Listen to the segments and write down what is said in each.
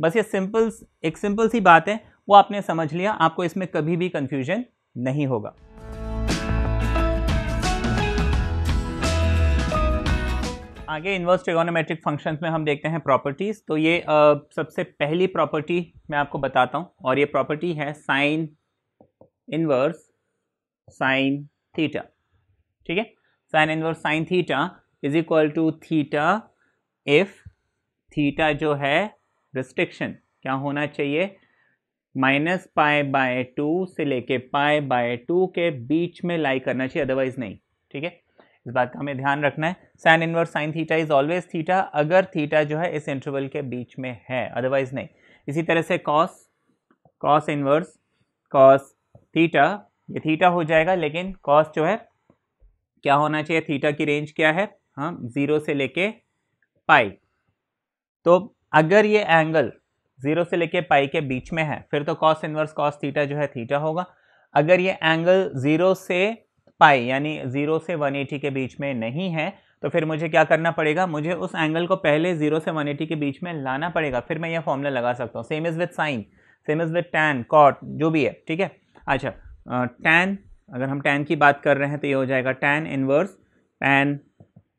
बस ये सिंपल एक सिंपल सी बात है वो आपने समझ लिया आपको इसमें कभी भी कन्फ्यूजन नहीं होगा आगे इन्वर्स ट्रिगोनोमेट्रिक फंक्शंस में हम देखते हैं प्रॉपर्टीज़ तो ये आ, सबसे पहली प्रॉपर्टी मैं आपको बताता हूँ और ये प्रॉपर्टी है साइन इन्वर्स साइन थीटा ठीक है sine inverse sine theta is equal to theta if theta जो है रिस्ट्रिक्शन क्या होना चाहिए माइनस पाए बाय टू से लेके पाए बाय टू के बीच में लाई करना चाहिए अदरवाइज नहीं ठीक है इस बात का हमें ध्यान रखना है sine inverse sine theta is always theta अगर थीटा जो है इस इंटरवल के बीच में है अदरवाइज नहीं इसी तरह से cos cos inverse cos theta ये थीटा हो जाएगा लेकिन कॉस जो है क्या होना चाहिए थीटा की रेंज क्या है हाँ जीरो से लेके पाई तो अगर ये एंगल जीरो से लेके पाई के बीच में है फिर तो कॉस इनवर्स कॉस थीटा जो है थीटा होगा अगर ये एंगल जीरो से पाई यानी जीरो से वन एटी के बीच में नहीं है तो फिर मुझे क्या करना पड़ेगा मुझे उस एंगल को पहले जीरो से वन एटी के बीच में लाना पड़ेगा फिर मैं ये फॉर्मूला लगा सकता हूँ same is with sine same is with tan cot जो भी है ठीक है अच्छा टैन अगर हम टैन की बात कर रहे हैं तो ये हो जाएगा tan inverse tan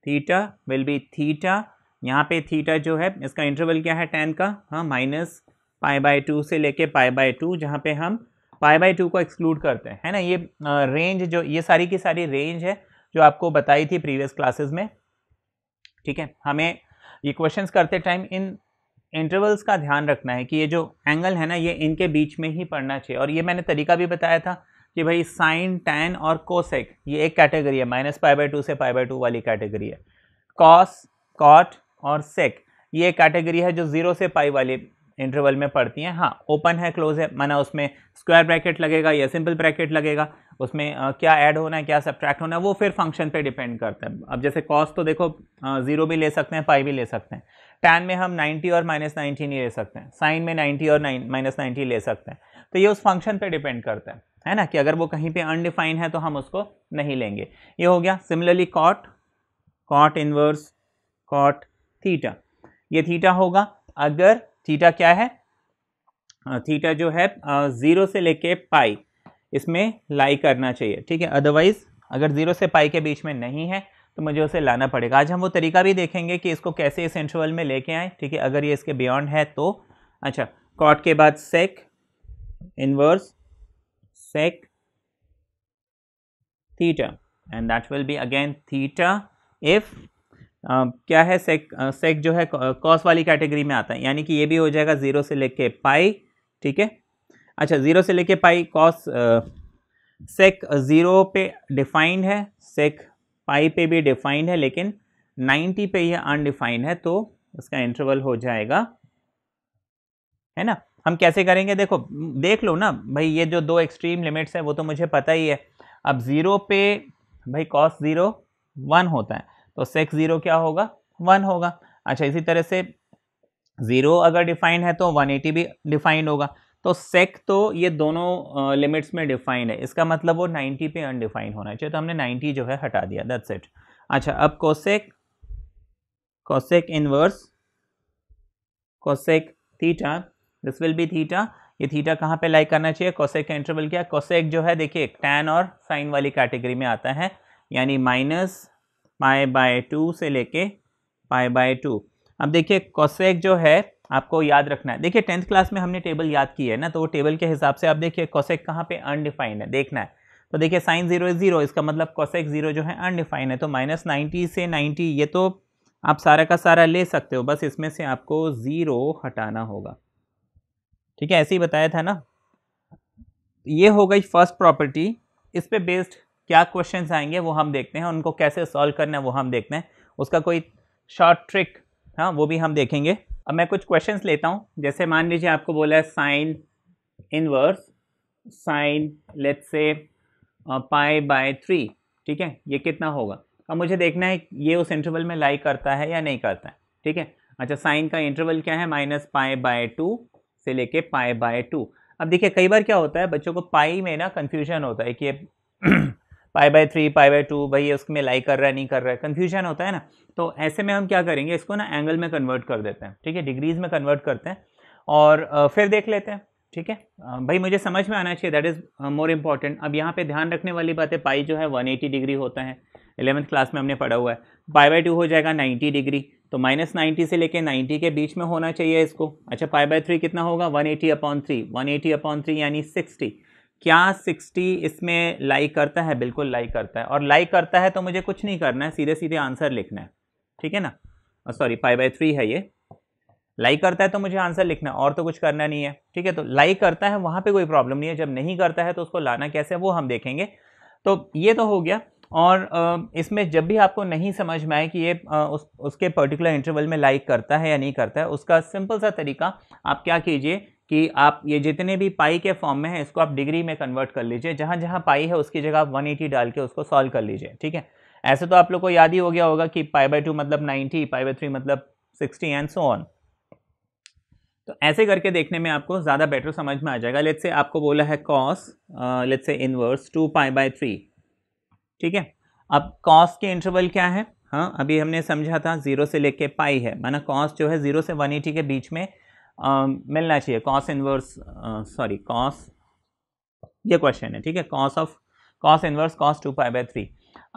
theta will be theta यहाँ पे थीटा जो है इसका इंटरवल क्या है टेन का हाँ माइनस पाई बाई टू से लेके पाई बाई टू जहाँ पे हम पाई बाई टू को एक्सक्लूड करते हैं है ना ये रेंज जो ये सारी की सारी रेंज है जो आपको बताई थी प्रीवियस क्लासेस में ठीक है हमें ये क्वेश्चन करते टाइम इन इंटरवल्स का ध्यान रखना है कि ये जो एंगल है ना ये इनके बीच में ही पढ़ना चाहिए और ये मैंने तरीका भी बताया था कि भाई साइन टेन और कोसेक ये एक कैटेगरी है माइनस पाई बाई टू से पाई बाई टू वाली कैटेगरी है कॉस कॉट और सेक ये कैटेगरी है जो ज़ीरो से पाई वाले इंटरवल में पड़ती हैं हाँ ओपन है क्लोज है माना उसमें स्क्वायर ब्रैकेट लगेगा या सिंपल ब्रैकेट लगेगा उसमें आ, क्या ऐड होना है क्या सब्ट्रैक्ट होना है वो फिर फंक्शन पे डिपेंड करता है अब जैसे कॉस्ट तो देखो ज़ीरो भी ले सकते हैं पाई भी ले सकते हैं टैन में हम 90 और माइनस नाइन्टी नहीं ले सकते हैं साइन में 90 और माइनस नाइन्टी ले सकते हैं तो ये उस फंक्शन पे डिपेंड करता है है ना कि अगर वो कहीं पे अनडिफाइन है तो हम उसको नहीं लेंगे ये हो गया similarly cot cot inverse cot theta ये थीटा होगा अगर थीटा क्या है थीटा जो है ज़ीरो से लेके पाई इसमें लाई करना चाहिए ठीक है अदरवाइज़ अगर ज़ीरो से पाई के बीच में नहीं है तो मुझे उसे लाना पड़ेगा आज हम वो तरीका भी देखेंगे कि इसको कैसे इस इंटरवल में लेके आए ठीक है अगर ये इसके बियॉन्ड है तो अच्छा कॉट के बाद sec inverse sec theta and that will be again theta if क्या है सेक सेक जो है कॉस वाली कैटेगरी में आता है यानी कि ये भी हो जाएगा ज़ीरो से लेके पाई ठीक है अच्छा ज़ीरो से लेके पाई कॉस सेक ज़ीरो पे डिफाइंड है सेक पाई पे भी डिफाइंड है लेकिन नाइन्टी पे ये अनडिफाइंड है तो इसका इंटरवल हो जाएगा है ना हम कैसे करेंगे देखो देख लो ना भाई ये जो दो एक्सट्रीम लिमिट्स हैं वो तो मुझे पता ही है अब ज़ीरो पे भाई कॉस ज़ीरो वन होता है तो सेक्स ज़ीरो क्या होगा वन होगा अच्छा इसी तरह से ज़ीरो अगर डिफाइंड है तो 180 भी डिफाइंड होगा तो सेक तो ये दोनों लिमिट्स में डिफाइंड है इसका मतलब वो 90 पे अनडिफाइंड होना चाहिए तो हमने 90 जो है हटा दिया दैट्स इट अच्छा अब cosec cosec inverse cosec theta this will be theta ये थीटा कहाँ पे लाइक करना चाहिए कोसेक का इंटरवल क्या कोसेक जो है देखिए टैन और साइन वाली कैटेगरी में आता है यानी माइनस पाए बाय टू से लेके पाए बाय टू अब देखिए कॉसेक जो है आपको याद रखना है देखिए टेंथ क्लास में हमने टेबल याद की है ना तो वो टेबल के हिसाब से आप देखिए कॉसेक कहाँ पे अनडिफाइंड है देखना है तो देखिए साइन जीरो इज जीरो इसका मतलब कॉसेक जीरो जो है अनडिफाइंड है तो माइनस नाइन्टी से नाइन्टी ये तो आप सारा का सारा ले सकते हो बस इसमें से आपको ज़ीरो हटाना होगा ठीक है ऐसे ही बताया था ना ये हो गई फर्स्ट प्रॉपर्टी इस पर बेस्ड क्या क्वेश्चन आएंगे वो हम देखते हैं उनको कैसे सॉल्व करना है वो हम देखते हैं उसका कोई शॉर्ट ट्रिक हाँ वो भी हम देखेंगे अब मैं कुछ क्वेश्चन लेता हूँ जैसे मान लीजिए आपको बोला है साइन इनवर्स साइन लेट से पाई बाय थ्री ठीक है ये कितना होगा अब मुझे देखना है ये उस इंटरवल में लाई करता है या नहीं करता है ठीक है अच्छा साइन का इंटरवल क्या है माइनस पाए बाय टू से लेके पाए बाय टू अब देखिए कई बार क्या होता है बच्चों को पाई में ना कन्फ्यूजन होता है कि pi by three pi by two भाई उसमें लाई कर रहा है नहीं कर रहा है कन्फ्यूजन होता है ना तो ऐसे में हम क्या करेंगे इसको ना एंगल में कन्वर्ट कर देते हैं ठीक है डिग्रीज में कन्वर्ट करते हैं और फिर देख लेते हैं ठीक है भाई मुझे समझ में आना चाहिए दैट इज़ मोर इम्पॉर्टेंट अब यहाँ पे ध्यान रखने वाली बात है पाई जो है 180 डिग्री होता है एलेवंथ क्लास में हमने पढ़ा हुआ है पाई बाई टू हो जाएगा 90 डिग्री तो माइनस नाइन्टी से लेके 90 के बीच में होना चाहिए इसको अच्छा पाई बाई थ्री कितना होगा 180 eighty upon three one eighty upon three यानी सिक्सटी क्या 60 इसमें लाइक करता है बिल्कुल लाइक करता है और लाइक करता है तो मुझे कुछ नहीं करना है सीधे सीधे आंसर लिखना है ठीक है ना सॉरी फाइव बाई थ्री है ये लाइक करता है तो मुझे आंसर लिखना है और तो कुछ करना नहीं है ठीक है तो लाइक करता है वहाँ पे कोई प्रॉब्लम नहीं है जब नहीं करता है तो उसको लाना कैसे है वो हम देखेंगे तो ये तो हो गया और इसमें जब भी आपको नहीं समझ में आए कि ये उस उसके पर्टिकुलर इंटरवल में लाइक करता है या नहीं करता है उसका सिंपल सा तरीका आप क्या कीजिए कि आप ये जितने भी पाई के फॉर्म में है इसको आप डिग्री में कन्वर्ट कर लीजिए जहाँ जहाँ पाई है उसकी जगह आप 180 डाल के उसको सॉल्व कर लीजिए ठीक है ऐसे तो आप लोग को याद ही हो गया होगा कि पाई बाई टू मतलब 90 पाई बाई थ्री मतलब 60 एंड सो ऑन तो ऐसे करके देखने में आपको ज़्यादा बेटर समझ में आ जाएगा लेट से आपको बोला है cos let say inverse two pi by three ठीक है अब कॉस के इंटरवल क्या है हाँ अभी हमने समझा था ज़ीरो से लेके पाई है माना कॉस जो है ज़ीरो से वन एटी के बीच में Um, मिलना चाहिए कॉस इनवर्स सॉरी कॉस ये क्वेश्चन है ठीक है cos of cos inverse cos two pi by three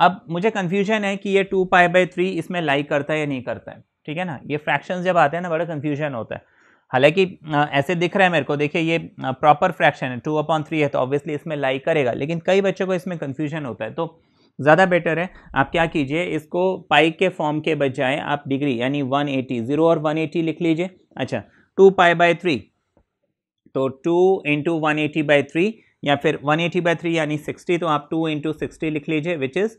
अब मुझे कन्फ्यूजन है कि ये टू पाई बाय थ्री इसमें लाइक करता है या नहीं करता है ठीक है ना ये फ्रैक्शन जब आते हैं ना बड़ा कन्फ्यूजन होता है हालांकि uh, ऐसे दिख रहा है मेरे को देखिए ये प्रॉपर uh, फ्रैक्शन है टू अपॉन थ्री है तो ऑब्वियसली इसमें लाइक करेगा लेकिन कई बच्चों को इसमें कन्फ्यूजन होता है तो ज़्यादा बेटर है आप क्या कीजिए इसको पाई के फॉर्म के बजाय आप डिग्री यानी 180 जीरो और 180 लिख लीजिए अच्छा टू पाई बाय थ्री तो two into one eighty by three या फिर वन एटी बाई थ्री यानी सिक्सटी तो आप टू इंटू सिक्सटी लिख लीजिए विच इज़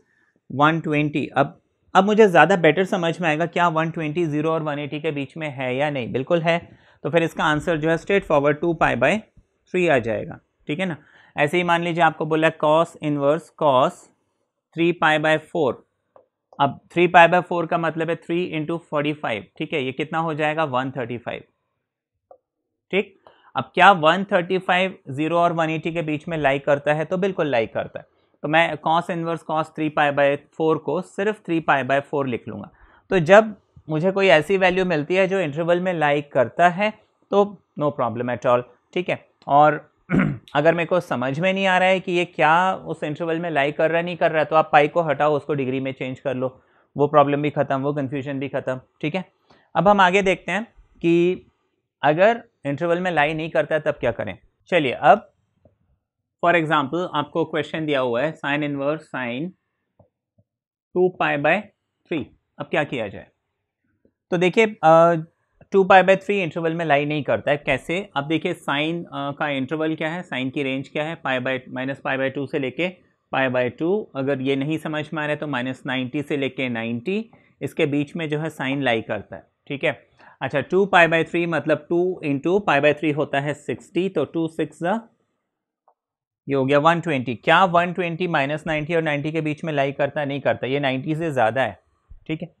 वन ट्वेंटी अब अब मुझे ज़्यादा बेटर समझ में आएगा क्या वन ट्वेंटी ज़ीरो और वन एटी के बीच में है या नहीं बिल्कुल है तो फिर इसका आंसर जो है straightforward two pi by three आ जाएगा ठीक है ना ऐसे ही मान लीजिए आपको बोला cos inverse cos three pi by four अब थ्री पाई बाय फोर का मतलब है थ्री इंटू फोर्टी फाइव ठीक है ये कितना हो जाएगा वन थर्टी फाइव ठीक अब क्या 135 जीरो और 180 के बीच में लाई करता है तो बिल्कुल लाई करता है तो मैं cos inverse cos three pi by four को सिर्फ थ्री पाई बाय फोर लिख लूँगा तो जब मुझे कोई ऐसी वैल्यू मिलती है जो इंटरवल में लाइक करता है तो नो प्रॉब्लम एट ऑल ठीक है और अगर मेरे को समझ में नहीं आ रहा है कि ये क्या उस इंटरवल में लाइक कर रहा है नहीं कर रहा है तो आप पाई को हटाओ उसको डिग्री में चेंज कर लो वो प्रॉब्लम भी ख़त्म वो कन्फ्यूजन भी ख़त्म ठीक है अब हम आगे देखते हैं कि अगर इंटरवल में लाई नहीं करता है तब क्या करें चलिए अब फॉर एग्जाम्पल आपको क्वेश्चन दिया हुआ है sine inverse sine two pi by three अब क्या किया जाए तो देखिए two pi by three interval में लाई नहीं करता है कैसे अब देखिए साइन का इंटरवल क्या है साइन की रेंज क्या है pi by minus pi by two से लेके पाई बाय टू अगर ये नहीं समझ में आ रहा है तो माइनस नाइन्टी से लेके नाइन्टी इसके बीच में जो है साइन लाई करता है ठीक है अच्छा टू पाई बाई थ्री मतलब two into pi by three होता है सिक्सटी तो टू सिक्स ये हो गया वन ट्वेंटी क्या वन ट्वेंटी माइनस नाइन्टी और नाइन्टी के बीच में लाई करता नहीं करता ये नाइन्टी से ज़्यादा है ठीक है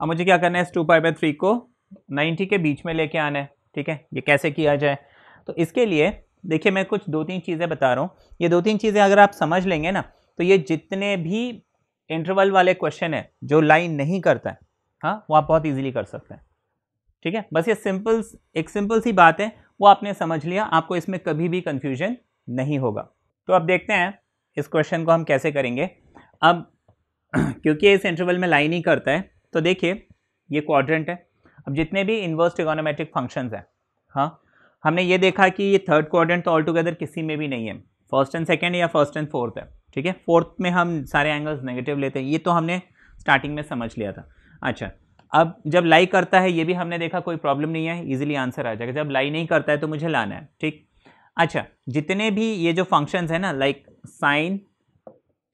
अब मुझे क्या करना है इस टू पाई बाई थ्री को नाइन्टी के बीच में लेके आना है ठीक है ये कैसे किया जाए तो इसके लिए देखिए मैं कुछ दो तीन चीज़ें बता रहा हूँ ये दो तीन चीज़ें अगर आप समझ लेंगे ना तो ये जितने भी इंटरवल वाले क्वेश्चन है जो लाइन नहीं करता है हाँ वो आप बहुत इजीली कर सकते हैं ठीक है बस ये सिंपल एक सिंपल सी बात है वो आपने समझ लिया आपको इसमें कभी भी कन्फ्यूजन नहीं होगा तो अब देखते हैं इस क्वेश्चन को हम कैसे करेंगे अब क्योंकि इस इंटरवल में लाइन ही करता है तो देखिए ये क्वाड्रेंट है अब जितने भी इन्वर्स इकोनोमेटिक फंक्शंस हैं हाँ हमने ये देखा कि ये थर्ड क्वाड्रेंट तो ऑल टुगेदर किसी में भी नहीं है फर्स्ट एंड सेकेंड या फर्स्ट एंड फोर्थ है ठीक है फोर्थ में हम सारे एंगल्स नेगेटिव लेते हैं ये तो हमने स्टार्टिंग में समझ लिया था अच्छा अब जब लाई करता है ये भी हमने देखा कोई प्रॉब्लम नहीं है इजीली आंसर आ जाएगा जब लाई नहीं करता है तो मुझे लाना है ठीक अच्छा जितने भी ये जो फंक्शंस है ना लाइक साइन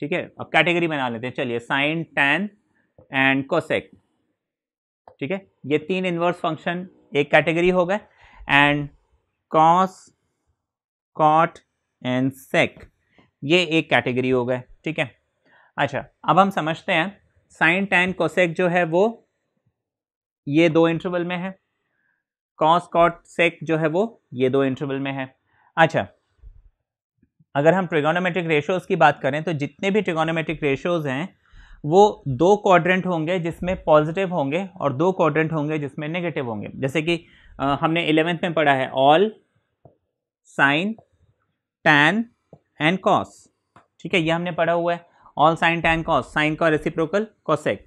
ठीक है अब कैटेगरी बना लेते हैं चलिए साइन टैन एंड कोसेक ठीक है ये तीन इन्वर्स फंक्शन एक कैटेगरी हो गए and cos cot and sec ये एक कैटेगरी हो गए ठीक है अच्छा अब हम समझते हैं साइन टैन कोसेक जो है वो ये दो इंटरवल में है कॉस कॉट सेक जो है वो ये दो इंटरवल में है अच्छा अगर हम ट्रिगोनोमेट्रिक रेशियोज़ की बात करें तो जितने भी ट्रिगोनोमेट्रिक रेशियोज़ हैं वो दो क्वाड्रेंट होंगे जिसमें पॉजिटिव होंगे और दो क्वाड्रेंट होंगे जिसमें नेगेटिव होंगे जैसे कि आ, हमने इलेवेंथ में पढ़ा है all sine tan and cos ठीक है ये हमने पढ़ा हुआ है all sine tan cos sine का रेसिप्रोकल कॉसेक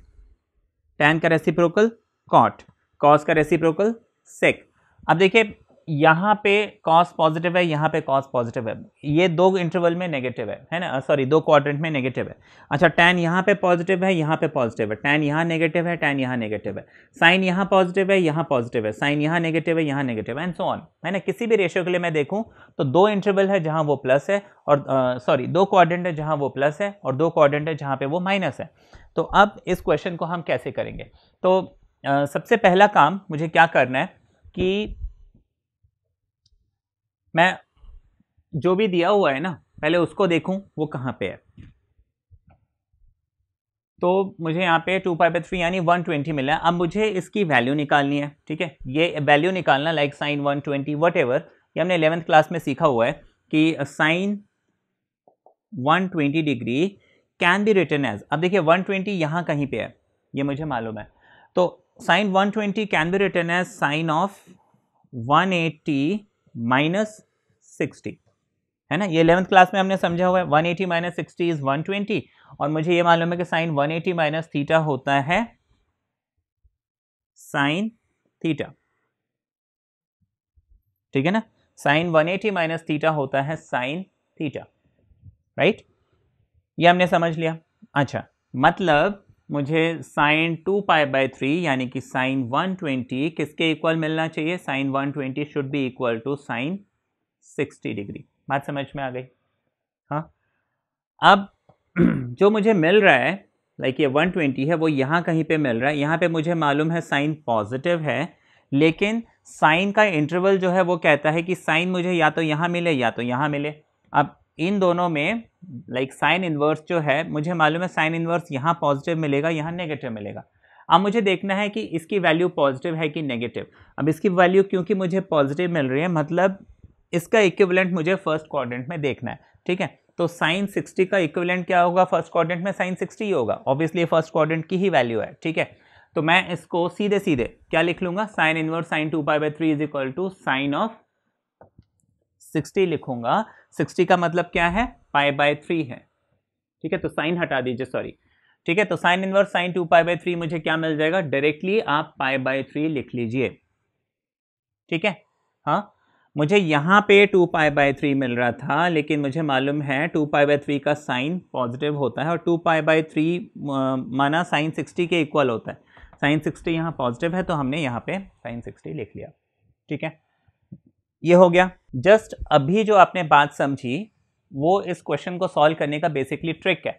टैन का रेसिप्रोकल कॉट कॉस का रेसिप्रोकल सेक अब देखिए यहाँ पे कॉस पॉजिटिव है यहाँ पे कॉस पॉजिटिव है ये दो इंटरवल में नेगेटिव है है ना सॉरी दो क्वाड्रेंट में नेगेटिव है अच्छा टैन यहाँ पे पॉजिटिव है यहाँ पे पॉजिटिव है टेन यहाँ नेगेटिव है टेन यहाँ नेगेटिव है साइन यहाँ पॉजिटिव है यहाँ पॉजिटिव है साइन यहाँ नेगेटिव है यहाँ नेगेटिव है एंड सो ऑन है ना किसी भी रेशियो के लिए मैं देखूँ तो दो इंटरवल है जहाँ वो प्लस है और सॉरी दो क्वाड्रेंट है जहाँ वो प्लस है और दो क्वाड्रेंट है जहाँ पे वो माइनस है तो अब इस क्वेश्चन को हम कैसे करेंगे तो सबसे पहला काम मुझे क्या करना है कि मैं जो भी दिया हुआ है ना पहले उसको देखूं वो कहाँ पे है तो मुझे यहाँ पे टू पाई बाई थ्री यानी वन ट्वेंटी मिला है अब मुझे इसकी वैल्यू निकालनी है ठीक है ये वैल्यू निकालना like sine one twenty whatever ये हमने इलेवेंथ क्लास में सीखा हुआ है कि sine one twenty degree can be written as अब देखिए वन ट्वेंटी यहाँ कहीं पे है ये मुझे मालूम है तो sine 120 can be written as sine of 180 minus 60 है ना ये इलेवंथ क्लास में हमने समझा हुआ है 180 eighty minus sixty is one और मुझे ये मालूम है कि साइन 180 एटी माइनस थीटा होता है साइन थीटा ठीक है ना साइन 180 एटी माइनस थीटा होता है साइन थीटा राइट ये हमने समझ लिया अच्छा मतलब मुझे sine two pi by three यानी कि साइन वन ट्वेंटी किसके इक्वल मिलना चाहिए sine one twenty should be equal to sine sixty degree बात समझ में आ गई हाँ अब जो मुझे मिल रहा है लाइक ये वन ट्वेंटी है वो यहाँ कहीं पे मिल रहा है यहाँ पे मुझे मालूम है साइन पॉजिटिव है लेकिन साइन का इंटरवल जो है वो कहता है कि साइन मुझे या तो यहाँ मिले या तो यहाँ मिले अब इन दोनों में लाइक साइन इन्वर्स जो है मुझे मालूम है साइन इन्वर्स यहाँ पॉजिटिव मिलेगा यहाँ नेगेटिव मिलेगा अब मुझे देखना है कि इसकी वैल्यू पॉजिटिव है कि नेगेटिव अब इसकी वैल्यू क्योंकि मुझे पॉजिटिव मिल रही है मतलब इसका इक्विवेलेंट मुझे फर्स्ट क्वाड्रेंट में देखना है ठीक है तो साइन 60 का इक्विवेलेंट क्या होगा फर्स्ट क्वाड्रेंट में साइन 60 ही होगा ऑब्वियसली फर्स्ट क्वाड्रेंट की ही वैल्यू है ठीक है तो मैं इसको सीधे सीधे क्या लिख लूंगा sine inverse sine two pi by three is equal to sine of sixty लिखूंगा सिक्सटी का मतलब क्या है पाई बाय थ्री है ठीक है तो साइन हटा दीजिए सॉरी ठीक है तो sine inverse sine two pi by three मुझे क्या मिल जाएगा डायरेक्टली आप पाई बाय थ्री लिख लीजिए ठीक है हाँ मुझे यहाँ पे टू पाई बाय थ्री मिल रहा था लेकिन मुझे मालूम है टू पाई बाय थ्री का साइन पॉजिटिव होता है और टू पाई बाय थ्री माना साइन सिक्सटी के इक्वल होता है साइन सिक्सटी यहाँ पॉजिटिव है तो हमने यहाँ पे साइन सिक्सटी लिख लिया ठीक है ये हो गया जस्ट अभी जो आपने बात समझी वो इस क्वेश्चन को सॉल्व करने का बेसिकली ट्रिक है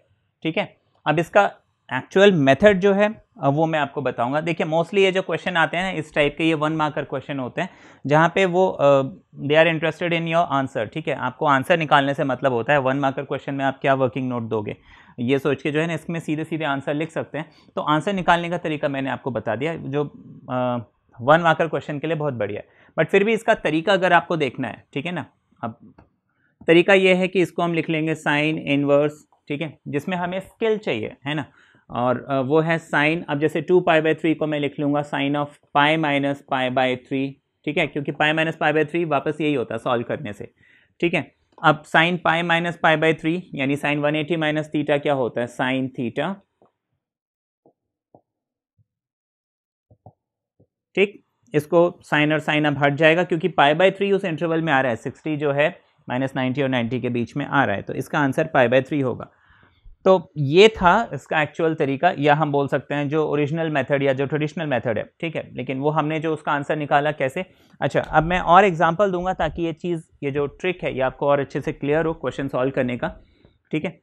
ठीक है अब इसका एक्चुअल मेथड जो है वो मैं आपको बताऊंगा देखिए मोस्टली ये जो क्वेश्चन आते हैं इस टाइप के ये वन मार्कर क्वेश्चन होते हैं जहाँ पे वो they are interested in your answer ठीक है आपको आंसर निकालने से मतलब होता है वन मार्कर क्वेश्चन में आप क्या वर्किंग नोट दोगे ये सोच के जो है ना इसमें सीधे सीधे आंसर लिख सकते हैं तो आंसर निकालने का तरीका मैंने आपको बता दिया जो uh, वन मार्कर क्वेश्चन के लिए बहुत बढ़िया है बट फिर भी इसका तरीका अगर आपको देखना है ठीक है ना अब तरीका यह है कि इसको हम लिख लेंगे साइन इनवर्स ठीक है जिसमें हमें स्किल चाहिए है ना और वो है साइन अब जैसे टू पाई बाई थ्री को मैं लिख लूँगा sine of pi minus pi by three ठीक है क्योंकि pi minus pi by three वापस यही होता है सॉल्व करने से ठीक है अब sine pi minus pi by three यानी sine one eighty minus theta क्या होता है साइन थीटा ठीक इसको साइन और साइन अब हट जाएगा क्योंकि पाई बाय थ्री उस इंटरवल में आ रहा है सिक्सटी जो है माइनस नाइन्टी और नाइन्टी के बीच में आ रहा है तो इसका आंसर पाई बाय थ्री होगा तो ये था इसका एक्चुअल तरीका या हम बोल सकते हैं जो ओरिजिनल मेथड या जो ट्रेडिशनल मेथड है ठीक है लेकिन वो हमने जो उसका आंसर निकाला कैसे अच्छा अब मैं और एग्जांपल दूंगा ताकि ये चीज़ ये जो ट्रिक है ये आपको और अच्छे से क्लियर हो क्वेश्चन सॉल्व करने का ठीक है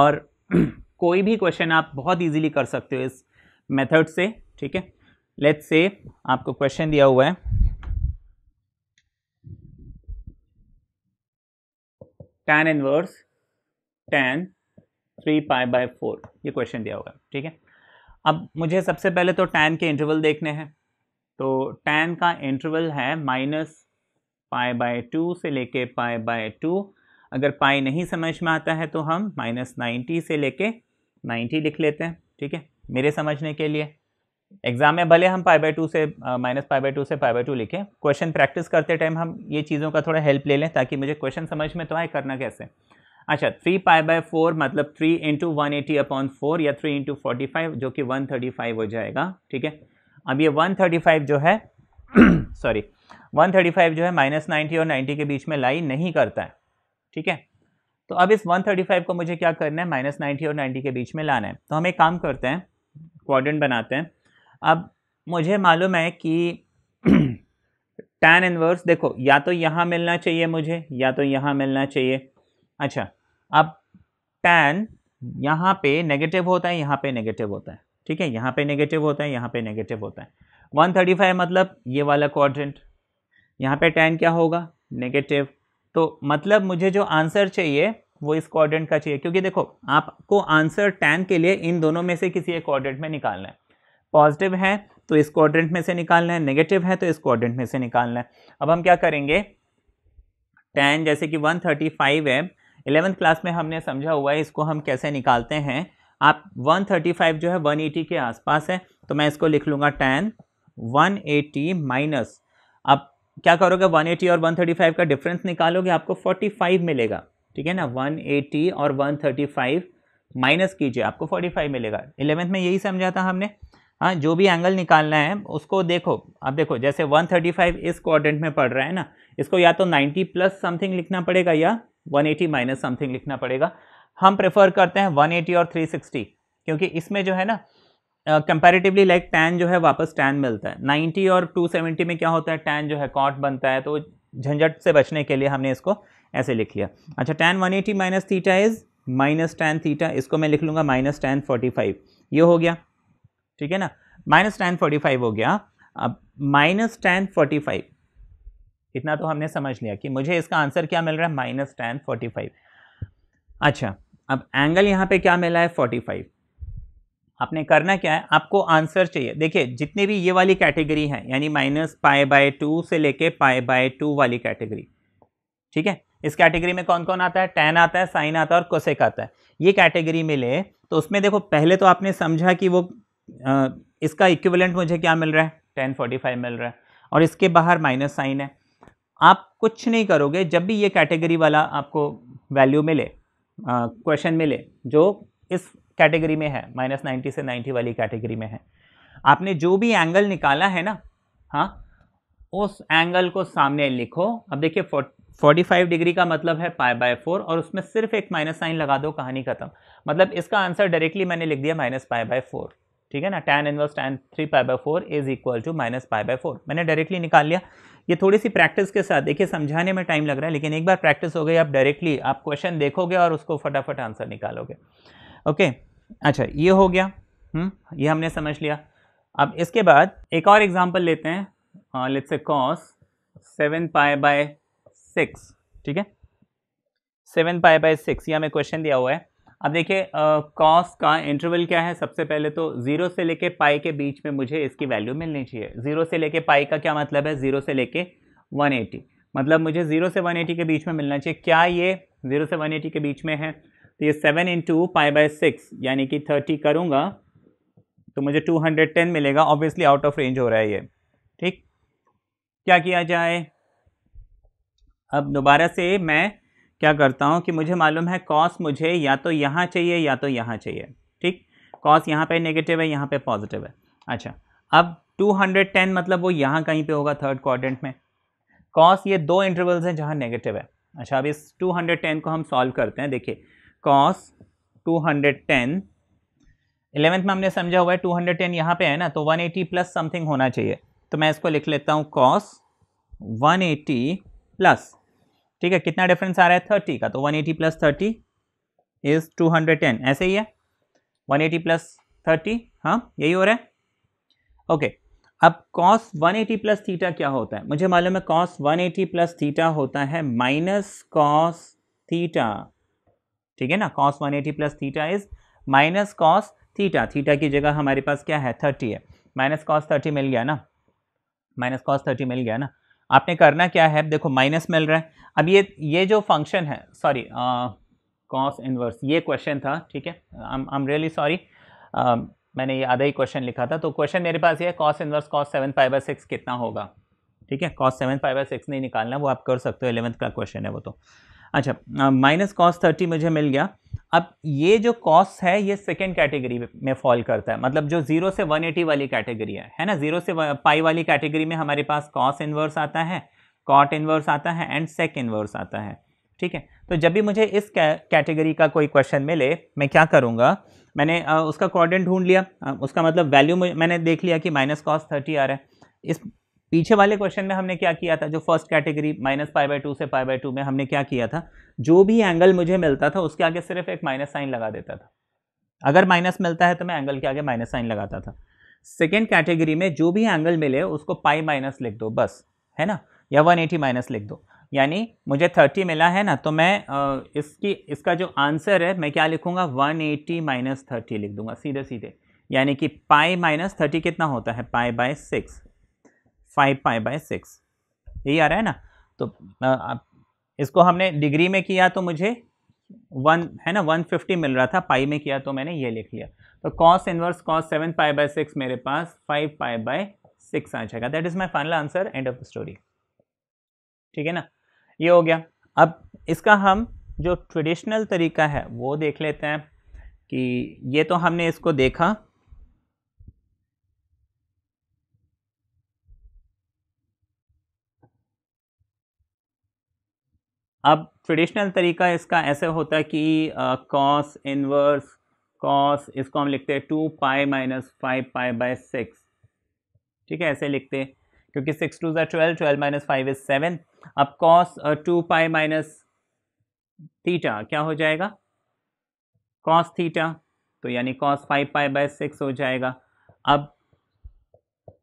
और कोई भी क्वेश्चन आप बहुत ईजिली कर सकते हो इस मेथड से ठीक है लेट से आपको क्वेश्चन दिया हुआ है tan inverse tan three pi by four ये क्वेश्चन दिया हुआ है ठीक है अब मुझे सबसे पहले तो टेन के इंटरवल देखने हैं तो टैन का इंटरवल है माइनस पाई बाय टू से लेके पाई बाय टू अगर पाई नहीं समझ में आता है तो हम माइनस नाइन्टी से लेके नाइन्टी लिख लेते हैं ठीक है मेरे समझने के लिए एग्जाम में भले हम पाई बाई टू से माइनस पाई बाई टू से पाई बाई टू लिखें क्वेश्चन प्रैक्टिस करते टाइम हम ये चीज़ों का थोड़ा हेल्प ले लें ताकि मुझे क्वेश्चन समझ में तो आए करना कैसे अच्छा थ्री पाई बाय फोर मतलब three into one eighty upon four या थ्री इंटू फोर्टी फाइव जो कि वन थर्टी फाइव हो जाएगा ठीक है अब ये वन थर्टी फाइव जो है सॉरी वन थर्टी फाइव जो है माइनस नाइन्टी और नाइन्टी के बीच में लाई नहीं करता है ठीक है तो अब इस वन थर्टी फाइव को मुझे क्या करना है माइनस नाइन्टी और नाइन्टी के बीच में लाना है तो हम एक काम करते हैं क्वाड्रेंट बनाते हैं अब मुझे मालूम है कि टैन इन्वर्स देखो या तो यहाँ मिलना चाहिए मुझे या तो यहाँ मिलना चाहिए अच्छा अब टैन यहाँ पे नेगेटिव होता है यहाँ पे नेगेटिव होता है ठीक है यहाँ पे नेगेटिव होता है यहाँ पे नेगेटिव होता है 135 मतलब ये वाला क्वाड्रेंट यहाँ पे टेन क्या होगा नेगेटिव तो मतलब मुझे जो आंसर चाहिए वो इस क्वाड्रेंट का चाहिए क्योंकि देखो आपको आंसर टैन के लिए इन दोनों में से किसी एक क्वाड्रेंट में निकालना है पॉजिटिव है तो इस क्वाड्रेंट में से निकालना है नेगेटिव है तो इस क्वाड्रेंट में से निकालना है अब हम क्या करेंगे टेन जैसे कि 135 है इलेवेंथ क्लास में हमने समझा हुआ है इसको हम कैसे निकालते हैं आप 135 जो है 180 के आसपास है तो मैं इसको लिख लूँगा टेन 180 माइनस आप क्या करोगे 180 और 135 का डिफरेंस निकालोगे आपको 45 मिलेगा ठीक है ना 180 और 135 माइनस कीजिए आपको 45 मिलेगा इलेवेंथ में यही समझा था हमने हाँ जो भी एंगल निकालना है उसको देखो अब देखो जैसे 135 इस क्वाड्रेंट में पड़ रहा है ना इसको या तो 90 प्लस समथिंग लिखना पड़ेगा या 180 माइनस समथिंग लिखना पड़ेगा हम प्रेफर करते हैं 180 और 360 क्योंकि इसमें जो है ना कंपेरेटिवली लाइक टैन जो है वापस टैन मिलता है 90 और 270 में क्या होता है टैन जो है कॉट बनता है तो झंझट से बचने के लिए हमने इसको ऐसे लिख लिया अच्छा tan one eighty minus theta is minus tan theta इसको मैं लिख लूँगा माइनस टैन फोर्टी ये हो गया ठीक है ना माइनस टेन फोर्टी फाइव हो गया अब माइनस टेन फोर्टी फाइव इतना तो हमने समझ लिया कि मुझे इसका आंसर क्या मिल रहा है माइनस टेन फोर्टी फाइव अच्छा अब एंगल यहाँ पे क्या मिला है फोर्टी फाइव आपने करना क्या है आपको आंसर चाहिए देखिए जितने भी ये वाली कैटेगरी है यानी माइनस पाए बाय टू से लेके पाए बाय टू वाली कैटेगरी ठीक है इस कैटेगरी में कौन कौन आता है टेन आता है साइन आता है और कोसेक आता है ये कैटेगरी मिले तो उसमें देखो पहले तो आपने समझा कि वो इसका इक्विवेलेंट मुझे क्या मिल रहा है टेन फोर्टी फाइव मिल रहा है और इसके बाहर माइनस साइन है आप कुछ नहीं करोगे जब भी ये कैटेगरी वाला आपको वैल्यू मिले क्वेश्चन मिले जो इस कैटेगरी में है माइनस नाइन्टी से नाइन्टी वाली कैटेगरी में है आपने जो भी एंगल निकाला है ना हाँ उस एंगल को सामने लिखो अब देखिए फोर्टी फाइव डिग्री का मतलब है पाई बाय फोर और उसमें सिर्फ एक माइनस साइन लगा दो कहानी खत्म मतलब इसका आंसर डायरेक्टली मैंने लिख दिया माइनस पाई बाय फोर ठीक है ना tan inverse tan three pi by four is equal to minus pi by four मैंने डायरेक्टली निकाल लिया ये थोड़ी सी प्रैक्टिस के साथ देखिए समझाने में टाइम लग रहा है लेकिन एक बार प्रैक्टिस हो गई आप डायरेक्टली आप क्वेश्चन देखोगे और उसको फटाफट आंसर निकालोगे ओके अच्छा ये हो गया हुँ? हम्म, ये हमने समझ लिया अब इसके बाद एक और एग्जाम्पल लेते हैं let's say cos seven pi by six ठीक है सेवन पाए बाय सिक्स ये हमें क्वेश्चन दिया हुआ है अब देखिए कॉस का इंटरवल क्या है सबसे पहले तो ज़ीरो से लेके पाई के बीच में मुझे इसकी वैल्यू मिलनी चाहिए ज़ीरो से लेके पाई का क्या मतलब है ज़ीरो से लेके 180 मतलब मुझे ज़ीरो से 180 के बीच में मिलना चाहिए क्या ये ज़ीरो से 180 के बीच में है तो ये seven into pi by six यानी कि थर्टी करूँगा तो मुझे टू हंड्रेड टेन मिलेगा ऑब्वियसली आउट ऑफ रेंज हो रहा है ये ठीक क्या किया जाए अब दोबारा से मैं क्या करता हूँ कि मुझे मालूम है कॉस मुझे या तो यहाँ चाहिए या तो यहाँ चाहिए ठीक कॉस यहाँ पे नेगेटिव है यहाँ पे पॉजिटिव है अच्छा अब 210 मतलब वो यहाँ कहीं पे होगा थर्ड क्वाड्रेंट में कॉस ये दो इंटरवल्स हैं जहाँ नेगेटिव है अच्छा अब इस 210 को हम सॉल्व करते हैं देखिए कॉस 210 इलेवेंथ में हमने समझा हुआ है 210 हंड्रेड यहाँ पे है ना तो 180 प्लस समथिंग होना चाहिए तो मैं इसको लिख लेता हूँ कॉस 180 प्लस ठीक है कितना डिफरेंस आ रहा है थर्टी का तो one eighty plus thirty is two hundred ten ऐसे ही है वन एटी प्लस थर्टी हाँ यही हो रहा है ओके अब cos one eighty plus theta क्या होता है मुझे मालूम है cos one eighty plus theta होता है माइनस कॉस थीटा ठीक है ना cos one eighty plus theta is minus cos theta theta की जगह हमारे पास क्या है थर्टी है माइनस कॉस थर्टी मिल गया ना माइनस कॉस थर्टी मिल गया ना आपने करना क्या है देखो माइनस मिल रहा है अब ये ये जो फंक्शन है सॉरी कॉस इनवर्स ये क्वेश्चन था ठीक है आई एम रियली सॉरी मैंने ये आधा ही क्वेश्चन लिखा था तो क्वेश्चन मेरे पास ये है cos inverse cos seven five by six कितना होगा ठीक है cos seven five by six नहीं निकालना वो आप कर सकते हो एलेवंथ का क्वेश्चन है वो तो अच्छा माइनस कॉस थर्टी मुझे मिल गया अब ये जो कॉस है ये सेकेंड कैटेगरी में फॉल करता है मतलब जो जीरो से वन एटी वाली कैटेगरी है है ना जीरो से पाई वाली कैटेगरी में हमारे पास कॉस इन्वर्स आता है कॉट इन्वर्स आता है एंड सेक इन्वर्स आता है ठीक है तो जब भी मुझे इस कैटेगरी का कोई क्वेश्चन मिले मैं क्या करूँगा मैंने उसका कॉर्डन ढूंढ लिया उसका मतलब वैल्यू मैंने देख लिया कि माइनस कॉस थर्टी आ रहा है इस पीछे वाले क्वेश्चन में हमने क्या किया था जो first category minus pi by two से पाई बाई टू में हमने क्या किया था जो भी एंगल मुझे मिलता था उसके आगे सिर्फ एक माइनस साइन लगा देता था अगर माइनस मिलता है तो मैं एंगल के आगे माइनस साइन लगाता था सेकेंड कैटेगरी में जो भी एंगल मिले उसको पाई माइनस लिख दो बस है ना या वन एटी माइनस लिख दो यानी मुझे थर्टी मिला है ना तो मैं इसकी इसका जो आंसर है मैं क्या लिखूंगा वन एटी माइनस थर्टी लिख दूंगा सीधे सीधे यानी कि पाई माइनस थर्टी कितना होता है pi by six five pi by six यही आ रहा है ना तो आ, इसको हमने डिग्री में किया तो मुझे वन है ना वन फिफ्टी मिल रहा था पाई में किया तो मैंने ये लिख लिया तो cos inverse cos seven pi by six मेरे पास फाइव पाई बाय सिक्स आ जाएगा that is my final answer end of the story ठीक है ना ये हो गया अब इसका हम जो ट्रेडिशनल तरीका है वो देख लेते हैं कि ये तो हमने इसको देखा अब ट्रेडिशनल तरीका इसका ऐसे होता है कि कॉस इनवर्स कॉस इसको हम लिखते हैं two pi minus five pi by six ठीक है ऐसे लिखते हैं क्योंकि सिक्स टू ज़ा twelve twelve minus five is seven अब cos two pi minus theta क्या हो जाएगा कॉस थीटा तो यानी cos five pi by six हो जाएगा अब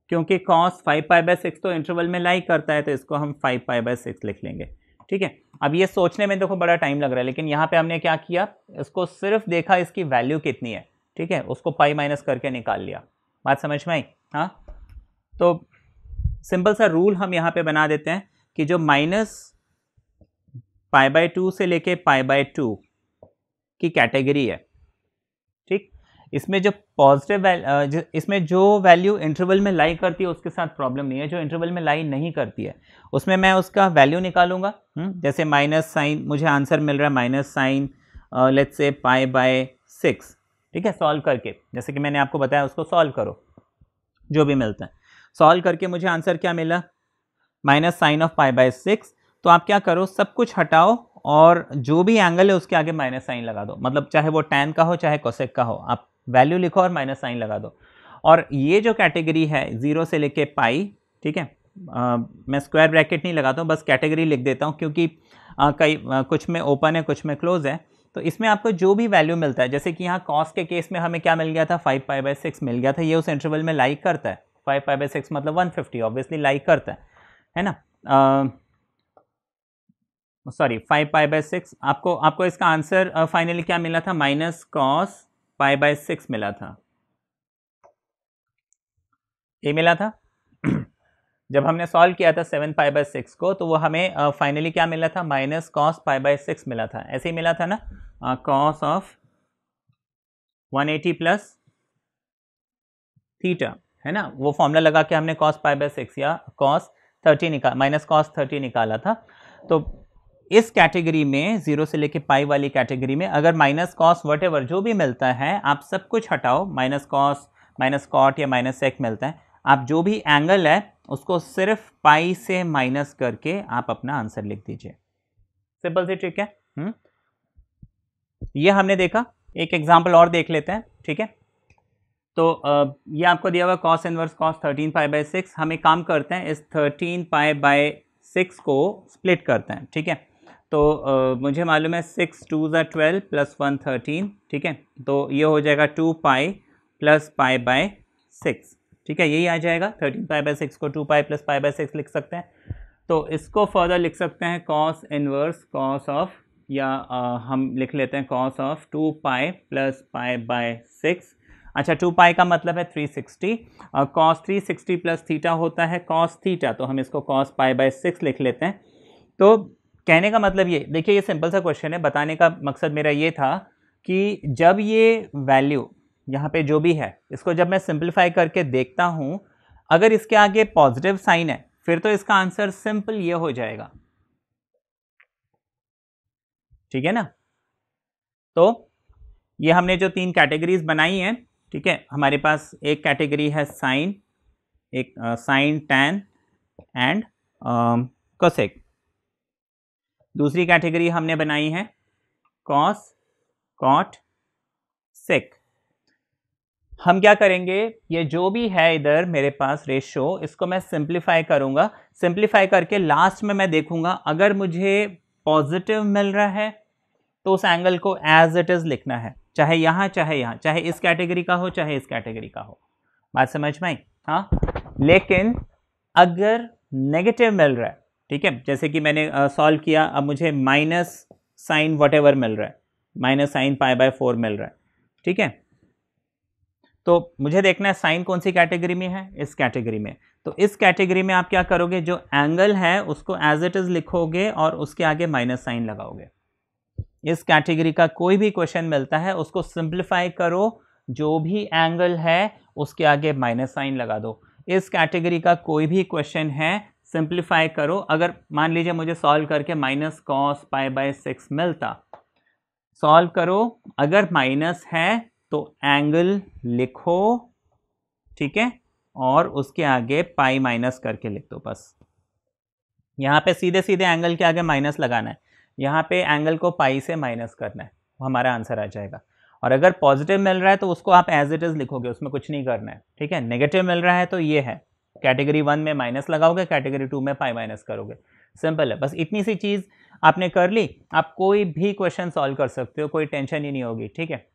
क्योंकि cos five pi by six तो इंटरवल में लाई करता है तो इसको हम फाइव पाई बाय सिक्स लिख लेंगे ठीक है अब ये सोचने में देखो बड़ा टाइम लग रहा है लेकिन यहाँ पे हमने क्या किया इसको सिर्फ देखा इसकी वैल्यू कितनी है ठीक है उसको पाई माइनस करके निकाल लिया बात समझ में आई हाँ तो सिंपल सा रूल हम यहाँ पे बना देते हैं कि जो माइनस पाई बाय टू से लेके पाई बाय टू की कैटेगरी है इसमें जो पॉजिटिव इसमें जो वैल्यू इंटरवल में लाई करती है उसके साथ प्रॉब्लम नहीं है जो इंटरवल में लाई नहीं करती है उसमें मैं उसका वैल्यू निकालूंगा हम्म, जैसे माइनस साइन मुझे आंसर मिल रहा है minus sign let's say pi by six ठीक है सॉल्व करके जैसे कि मैंने आपको बताया उसको सॉल्व करो जो भी मिलता है सॉल्व करके मुझे आंसर क्या मिला minus sine of pi by six तो आप क्या करो सब कुछ हटाओ और जो भी एंगल है उसके आगे माइनस साइन लगा दो मतलब चाहे वो टैन का हो चाहे कोसेक का हो आप वैल्यू लिखो और माइनस साइन लगा दो और ये जो कैटेगरी है ज़ीरो से लेके पाई ठीक है आ, मैं स्क्वायर ब्रैकेट नहीं लगाता हूँ बस कैटेगरी लिख देता हूँ क्योंकि आ, कई आ, कुछ में ओपन है कुछ में क्लोज है तो इसमें आपको जो भी वैल्यू मिलता है जैसे कि यहाँ कॉस के केस में हमें क्या मिल गया था फाइव फाइव बाई सिक्स मिल गया था ये उस इंटरवल में लाइक करता है फाइव फाइव बाई सिक्स मतलब वन फिफ्टी ऑब्वियसली लाइक करता है है ना sorry five five by six आपको आपको इसका आंसर फाइनली क्या मिला था minus cos pi by six मिला था ये मिला था जब हमने सॉल्व किया था सेवन पाई बाय सिक्स को तो वो हमें फाइनली uh, क्या मिला था minus cos pi by six मिला था ऐसे ही मिला था ना cos of one eighty plus theta है ना वो फॉर्मूला लगा के हमने कॉस पाई बाय सिक्स या कॉस थर्टी निकाल माइनस कॉस थर्टी निकाला था तो इस कैटेगरी में जीरो से लेके पाई वाली कैटेगरी में अगर माइनस कॉस वट जो भी मिलता है आप सब कुछ हटाओ माइनस कॉस माइनस कॉट या माइनस सेक मिलता है आप जो भी एंगल है उसको सिर्फ पाई से माइनस करके आप अपना आंसर लिख दीजिए सिंपल से ठीक है हुँ? हम्म। ये हमने देखा एक एग्जाम्पल और देख लेते हैं ठीक है तो ये आपको दिया हुआ cos inverse cos thirteen pi by six हम एक काम करते हैं इस थर्टीन पाई बाय सिक्स को स्प्लिट करते हैं ठीक है तो आ, मुझे मालूम है सिक्स टू ज़ा ट्वेल्व प्लस वन थर्टीन ठीक है तो ये हो जाएगा two pi plus pi by six ठीक है यही आ जाएगा थर्टीन पाई बाय सिक्स को two pi plus pi by six लिख सकते हैं तो इसको फर्दर लिख सकते हैं कॉस इनवर्स कॉस ऑफ या आ, हम लिख लेते हैं cos of two pi plus pi by six अच्छा टू पाई का मतलब है three sixty cos three sixty plus theta होता है कॉस थीटा तो हम इसको कॉस पाई बाय सिक्स लिख लेते हैं तो कहने का मतलब ये देखिए ये सिंपल सा क्वेश्चन है बताने का मकसद मेरा ये था कि जब ये वैल्यू यहाँ पे जो भी है इसको जब मैं सिंपलीफाई करके देखता हूँ अगर इसके आगे पॉजिटिव साइन है फिर तो इसका आंसर सिंपल ये हो जाएगा ठीक है ना तो ये हमने जो तीन कैटेगरीज बनाई हैं ठीक है हमारे पास एक कैटेगरी है साइन एक साइन टेन एंड कोसेक दूसरी कैटेगरी हमने बनाई है कॉस कॉट सेक हम क्या करेंगे ये जो भी है इधर मेरे पास रेशो इसको मैं सिंप्लीफाई करूंगा सिंप्लीफाई करके लास्ट में मैं देखूंगा अगर मुझे पॉजिटिव मिल रहा है तो उस एंगल को एज इट इज़ लिखना है चाहे यहाँ चाहे यहाँ चाहे इस कैटेगरी का हो चाहे इस कैटेगरी का हो बात समझ में आई हाँ लेकिन अगर नेगेटिव मिल रहा है ठीक है जैसे कि मैंने सॉल्व किया अब मुझे माइनस साइन वट मिल रहा है minus sine pi by four मिल रहा है ठीक है तो मुझे देखना है साइन कौन सी कैटेगरी में है इस कैटेगरी में तो इस कैटेगरी में आप क्या करोगे जो एंगल है उसको एज इट इज़ लिखोगे और उसके आगे माइनस साइन लगाओगे इस कैटेगरी का कोई भी क्वेश्चन मिलता है उसको सिंप्लीफाई करो जो भी एंगल है उसके आगे माइनस साइन लगा दो इस कैटेगरी का कोई भी क्वेश्चन है सिंप्लीफाई करो अगर मान लीजिए मुझे सॉल्व करके minus cos pi by six मिलता सॉल्व करो अगर माइनस है तो एंगल लिखो ठीक है और उसके आगे पाई माइनस करके लिख दो बस यहाँ पे सीधे सीधे एंगल के आगे माइनस लगाना है यहाँ पे एंगल को पाई से माइनस करना है वो हमारा आंसर आ जाएगा और अगर पॉजिटिव मिल रहा है तो उसको आप एज इट इज़ लिखोगे उसमें कुछ नहीं करना है ठीक है नेगेटिव मिल रहा है तो ये है कैटेगरी वन में माइनस लगाओगे कैटेगरी टू में पाई माइनस करोगे सिंपल है बस इतनी सी चीज़ आपने कर ली आप कोई भी क्वेश्चन सॉल्व कर सकते हो कोई टेंशन ही नहीं होगी ठीक है